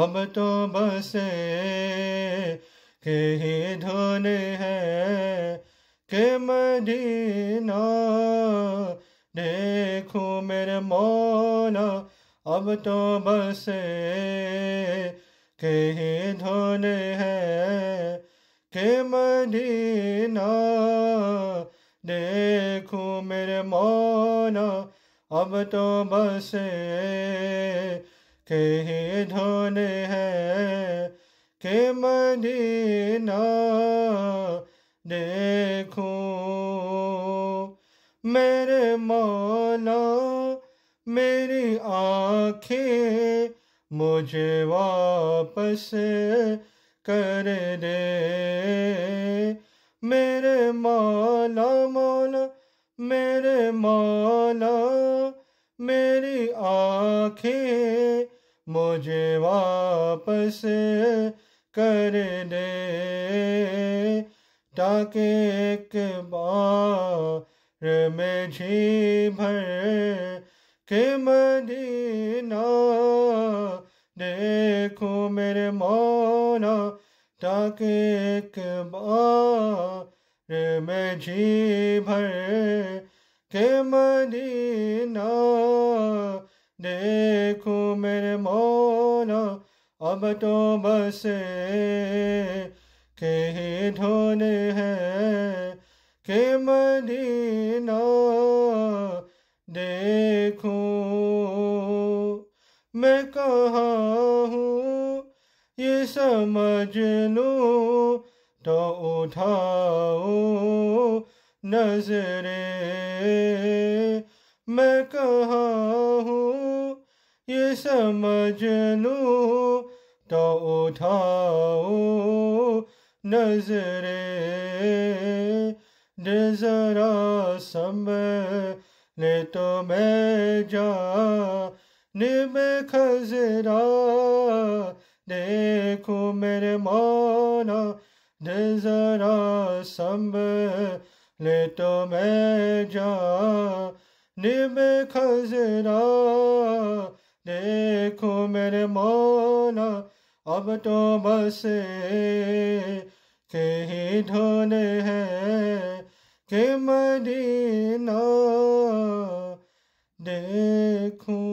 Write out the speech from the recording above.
अब तो बस के ही धुन है के मदीना देखो मेरे मौला अब तो बस के ही धुन है के मदीना देखो मेरे मौला अब तो बसे के ही धुन है के मदीना देखो मेरे मौला मेरी आँखें मुझे वापस कर दे मेरे मौला मौला मेरे मौला मेरी आँखें मुझे वापस कर दे ताकि एक बार में जी भर के मदीना देखो मेरे मौना ताकि एक बार में जी भर के मदीना देखो मेरे मौला अब तो बस के ही धोने हैं के मदीना देखूं मैं कहा हूँ ये समझ लूँ तो उठाओ नजरे मैं कहा हूँ ये समझ लू तो उठाओ नजरे दे जरा समय ले तो मैं जा निम खजरा देखो मेरे माना दे जरा समय ले तो मैं जा निम खजरा देखो मेरे मौला अब तो बसे के ही धोने हैं के मदीना देखूं